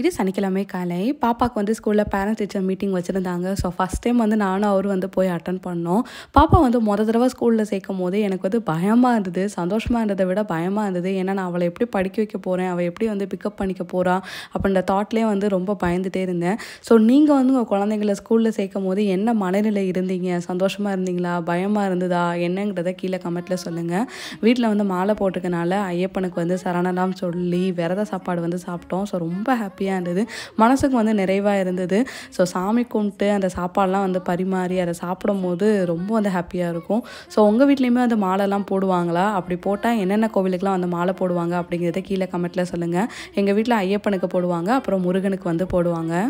இது சனிக்கிழமை காலை பாப்பாவுக்கு வந்து ஸ்கூலில் பேரண்ட்ஸ் டீச்சர் மீட்டிங் வச்சுருந்தாங்க ஸோ ஃபஸ்ட் டைம் வந்து நானும் அவரும் வந்து போய் அட்டன் பண்ணோம் பாப்பா வந்து மொதல் தடவை ஸ்கூலில் சேர்க்கும் போது எனக்கு வந்து பயமாக இருந்தது சந்தோஷமாக இருந்ததை விட பயமாக இருந்தது ஏன்னா நான் அவளை எப்படி படிக்க வைக்க போகிறேன் அவள் எப்படி வந்து பிக்கப் பண்ணிக்க போகிறா அப்படின்ற தாட்லேயே வந்து ரொம்ப பயந்துகிட்டே இருந்தேன் ஸோ நீங்கள் வந்து உங்கள் குழந்தைங்கள ஸ்கூலில் சேர்க்கும் போது என்ன மனநிலை இருந்தீங்க சந்தோஷமாக இருந்தீங்களா பயமாக இருந்ததா என்னங்கிறத கீழே கமெண்ட்டில் சொல்லுங்கள் வீட்டில் வந்து மாலை போட்டுக்கனால ஐயப்பனுக்கு வந்து சரணலாம் சொல்லி விரத சாப்பாடு வந்து சாப்பிட்டோம் ஸோ ரொம்ப ஹாப்பியாக நிம்மதியாக இருந்தது மனசுக்கு வந்து நிறைவாக இருந்தது ஸோ சாமி கும்பிட்டு அந்த சாப்பாடெலாம் வந்து பரிமாறி அதை சாப்பிடும் போது ரொம்ப வந்து ஹாப்பியாக இருக்கும் ஸோ உங்கள் வீட்லேயுமே அந்த மாலைலாம் போடுவாங்களா அப்படி போட்டால் என்னென்ன கோவிலுக்குலாம் வந்து மாலை போடுவாங்க அப்படிங்கிறத கீழே கமெண்ட்டில் சொல்லுங்கள் எங்கள் வீட்டில் ஐயப்பனுக்கு போடுவாங்க அப்புறம் முருகனுக்கு வந்து போடுவாங்க